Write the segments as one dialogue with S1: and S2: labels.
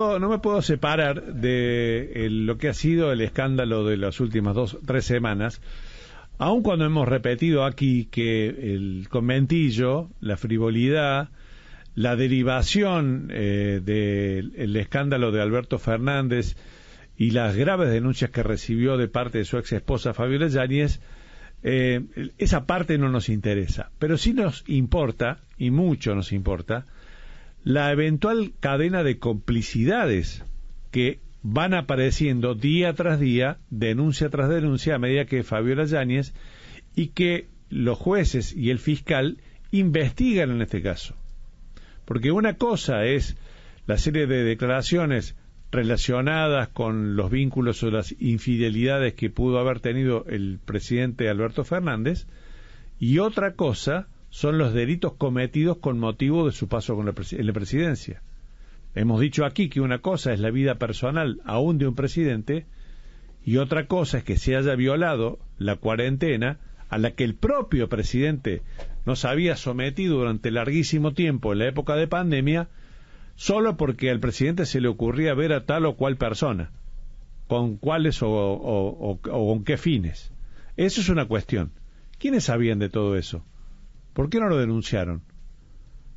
S1: no me puedo separar de lo que ha sido el escándalo de las últimas dos, tres semanas, aun cuando hemos repetido aquí que el conventillo, la frivolidad, la derivación eh, del escándalo de Alberto Fernández y las graves denuncias que recibió de parte de su ex esposa Fabiola Yáñez, eh, esa parte no nos interesa, pero sí nos importa, y mucho nos importa, la eventual cadena de complicidades que van apareciendo día tras día, denuncia tras denuncia, a medida que Fabiola Yáñez, y que los jueces y el fiscal investigan en este caso. Porque una cosa es la serie de declaraciones relacionadas con los vínculos o las infidelidades que pudo haber tenido el presidente Alberto Fernández, y otra cosa son los delitos cometidos con motivo de su paso con la en la presidencia. Hemos dicho aquí que una cosa es la vida personal aún de un presidente y otra cosa es que se haya violado la cuarentena a la que el propio presidente nos había sometido durante larguísimo tiempo en la época de pandemia solo porque al presidente se le ocurría ver a tal o cual persona, con cuáles o, o con qué fines. Eso es una cuestión. ¿Quiénes sabían de todo eso? ¿Por qué no lo denunciaron?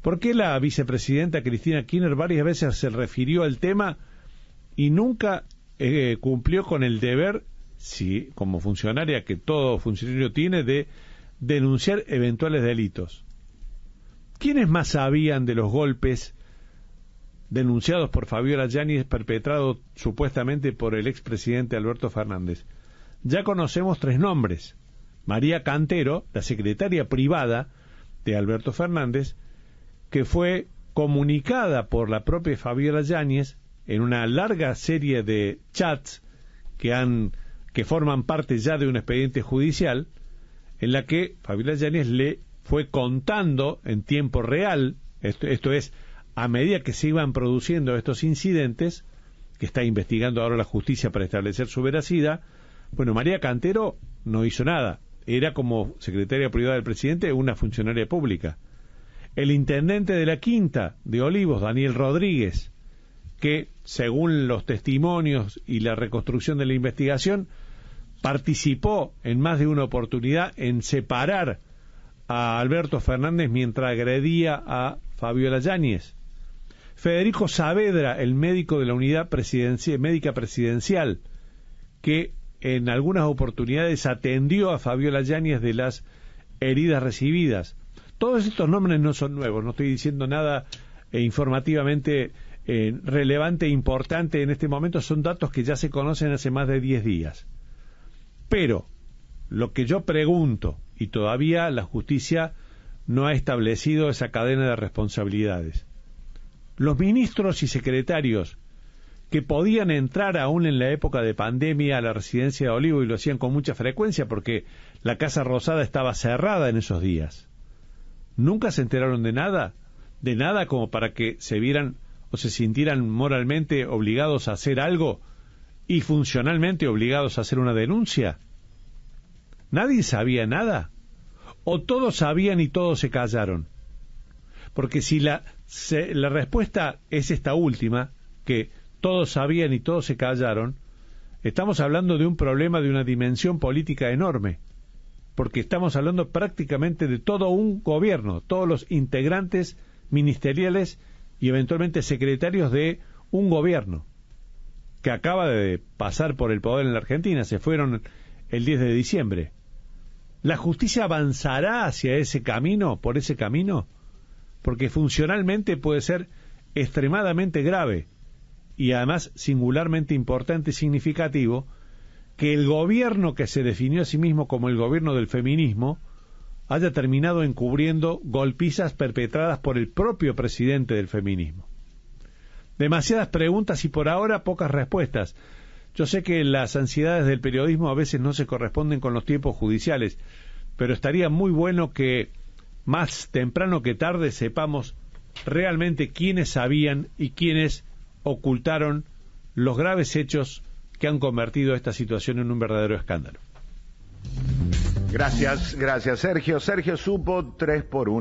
S1: ¿Por qué la vicepresidenta Cristina Kirchner varias veces se refirió al tema y nunca eh, cumplió con el deber, sí, como funcionaria que todo funcionario tiene, de denunciar eventuales delitos? ¿Quiénes más sabían de los golpes denunciados por Fabiola Yáñez perpetrados supuestamente por el expresidente Alberto Fernández? Ya conocemos tres nombres. María Cantero, la secretaria privada, de Alberto Fernández, que fue comunicada por la propia Fabiola Yáñez en una larga serie de chats que, han, que forman parte ya de un expediente judicial, en la que Fabiola Yáñez le fue contando en tiempo real, esto, esto es, a medida que se iban produciendo estos incidentes, que está investigando ahora la justicia para establecer su veracidad, bueno, María Cantero no hizo nada, era como secretaria privada del presidente una funcionaria pública. El intendente de la Quinta de Olivos, Daniel Rodríguez, que según los testimonios y la reconstrucción de la investigación, participó en más de una oportunidad en separar a Alberto Fernández mientras agredía a Fabiola Yáñez. Federico Saavedra, el médico de la unidad médica presidencial, que en algunas oportunidades atendió a Fabiola Yáñez de las heridas recibidas. Todos estos nombres no son nuevos, no estoy diciendo nada eh, informativamente eh, relevante e importante en este momento, son datos que ya se conocen hace más de 10 días. Pero lo que yo pregunto, y todavía la justicia no ha establecido esa cadena de responsabilidades, los ministros y secretarios que podían entrar aún en la época de pandemia a la residencia de Olivo y lo hacían con mucha frecuencia porque la Casa Rosada estaba cerrada en esos días. Nunca se enteraron de nada, de nada como para que se vieran o se sintieran moralmente obligados a hacer algo y funcionalmente obligados a hacer una denuncia. Nadie sabía nada. O todos sabían y todos se callaron. Porque si la, la respuesta es esta última, que todos sabían y todos se callaron, estamos hablando de un problema de una dimensión política enorme, porque estamos hablando prácticamente de todo un gobierno, todos los integrantes ministeriales y eventualmente secretarios de un gobierno que acaba de pasar por el poder en la Argentina, se fueron el 10 de diciembre. ¿La justicia avanzará hacia ese camino, por ese camino? Porque funcionalmente puede ser extremadamente grave y además singularmente importante y significativo, que el gobierno que se definió a sí mismo como el gobierno del feminismo haya terminado encubriendo golpizas perpetradas por el propio presidente del feminismo. Demasiadas preguntas y por ahora pocas respuestas. Yo sé que las ansiedades del periodismo a veces no se corresponden con los tiempos judiciales, pero estaría muy bueno que más temprano que tarde sepamos realmente quiénes sabían y quiénes ocultaron los graves hechos que han convertido esta situación en un verdadero escándalo. Gracias, gracias Sergio. Sergio supo tres por uno.